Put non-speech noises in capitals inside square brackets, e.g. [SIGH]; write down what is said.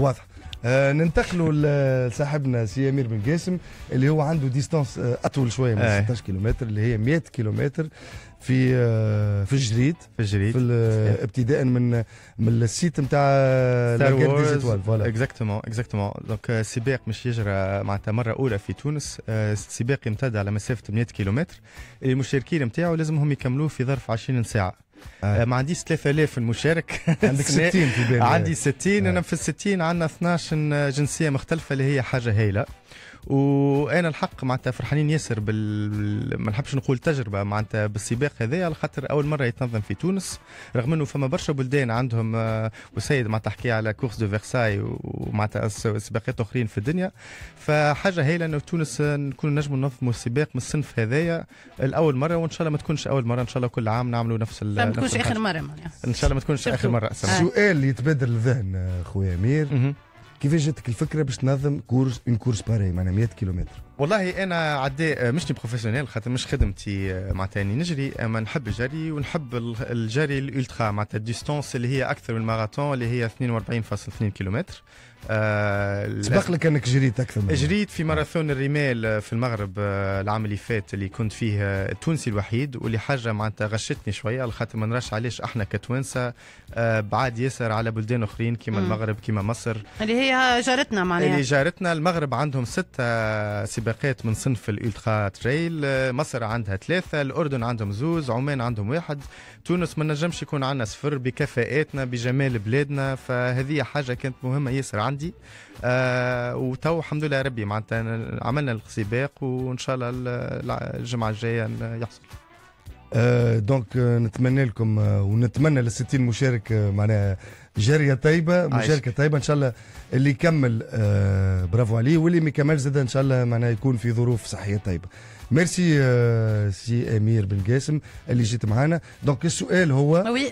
واضح آه ننتقلوا لصاحبنا سي امير بن قاسم اللي هو عنده ديستانس آه اطول شويه من 16 آه. كيلومتر اللي هي 100 كيلومتر في آه في الجريد في الجريد في ابتداء من من السيت نتاع لا فوالا اكزاكتومون اكزاكتومون دونك سباق مش يجرى معناتها مره اولى في تونس سباق آه، يمتد على مسافه 100 كيلومتر المشاركين نتاعو لازمهم يكملوه في ظرف 20 ساعه آه. آه. ما عنديش 3000 المشارك [LAUGHS] عندك 60 [LAUGHS] في بالي عندي 60 آه. انا في ال 60 عندنا 12 جنسيه مختلفه اللي هي حاجه هايله وانا الحق معناتها فرحانين ياسر بال ما نحبش نقول تجربه معناتها بالسباق هذايا على خاطر اول مره يتنظم في تونس رغم انه فما برشا بلدان عندهم آه، وسيد معناتها حكي على كورس دو فيرساي ومعناتها سباقات اخرين في الدنيا فحاجه هايله انه تونس آه، نكون نجم ننظموا السباق من الصنف هذايا الاول مره وان شاء الله ما تكونش اول مره ان شاء الله كل عام نعملوا نفس ما تكونش اخر مره ان شاء الله ما تكونش اخر مره سؤال يتبادر الذهن آه، خويا امير كيفاش جاتك الفكره باش تنظم كورس ان كورس باري معناها 100 كيلومتر والله انا عدي آه، مش بروفيسيونيل خاطر مش خدمتي آه، معناتها اني نجري اما آه، نحب الجري ونحب الجري الالترا معناتها الديستونس اللي هي اكثر من الماراثون اللي هي 42.2 كيلومتر آه سبق لك انك جريت اكثر من جريت في ماراثون الرمال في المغرب العام اللي فات اللي كنت فيه التونسي الوحيد واللي حاجه معناتها غشتني شويه على خاطر ما نراش علاش احنا كتوانسه آه بعاد ياسر على بلدان اخرين كيما المغرب كيما مصر اللي هي اللي جارتنا معناها اللي جارتنا المغرب عندهم ستة سباقات من صنف الالترا تريل مصر عندها ثلاثة الأردن عندهم زوز عمان عندهم واحد تونس ما نجمش يكون عندنا صفر بكفاءاتنا بجمال بلادنا فهذه حاجة كانت مهمة ياسر عندي آه وتو الحمد لله ربي معناتها عملنا السباق وإن شاء الله الجمعة الجاية يحصل آه euh, دونك euh, نتمنى لكم euh, ونتمنى للستين مشارك معناها جاريه طيبه مشاركه طيبه ان شاء الله اللي يكمل برافو عليه واللي ما يكملش زاد ان شاء الله معناها يكون في ظروف صحيه طيبه ميرسي سي امير بن قاسم اللي جيت معانا دونك السؤال هو